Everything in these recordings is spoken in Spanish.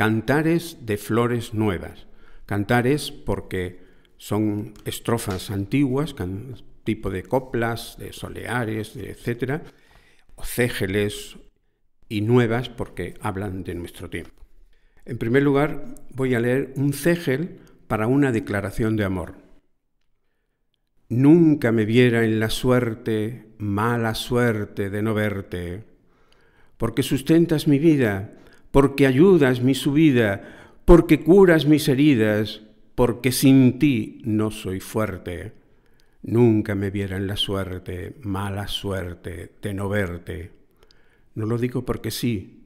cantares de flores nuevas. Cantares porque son estrofas antiguas, tipo de coplas, de soleares, etc. etcétera, o cégeles y nuevas porque hablan de nuestro tiempo. En primer lugar, voy a leer un cegel para una declaración de amor. Nunca me viera en la suerte, mala suerte de no verte, porque sustentas mi vida porque ayudas mi subida, porque curas mis heridas, porque sin ti no soy fuerte. Nunca me viera en la suerte, mala suerte, de no verte. No lo digo porque sí.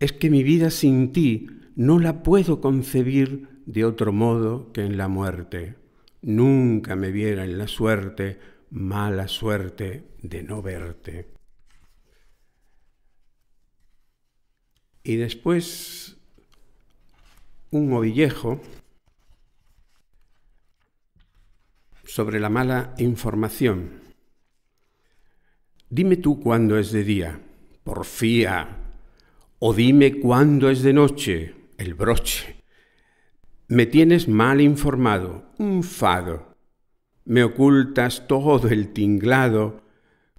Es que mi vida sin ti no la puedo concebir de otro modo que en la muerte. Nunca me viera en la suerte, mala suerte de no verte. y después un ovillejo sobre la mala información. Dime tú cuándo es de día, porfía, o dime cuándo es de noche, el broche. Me tienes mal informado, un fado. Me ocultas todo el tinglado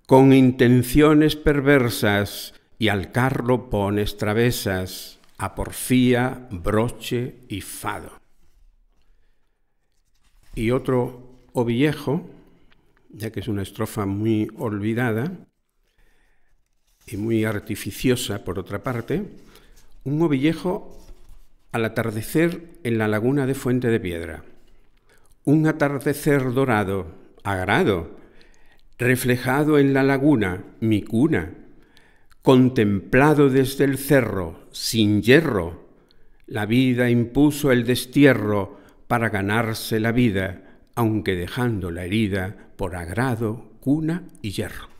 con intenciones perversas y al carro pones travesas, a porfía, broche y fado. Y otro ovillejo, ya que es una estrofa muy olvidada y muy artificiosa por otra parte, un oviejo al atardecer en la laguna de Fuente de Piedra. Un atardecer dorado, agrado, reflejado en la laguna, mi cuna, Contemplado desde el cerro, sin hierro, la vida impuso el destierro para ganarse la vida, aunque dejando la herida por agrado, cuna y hierro.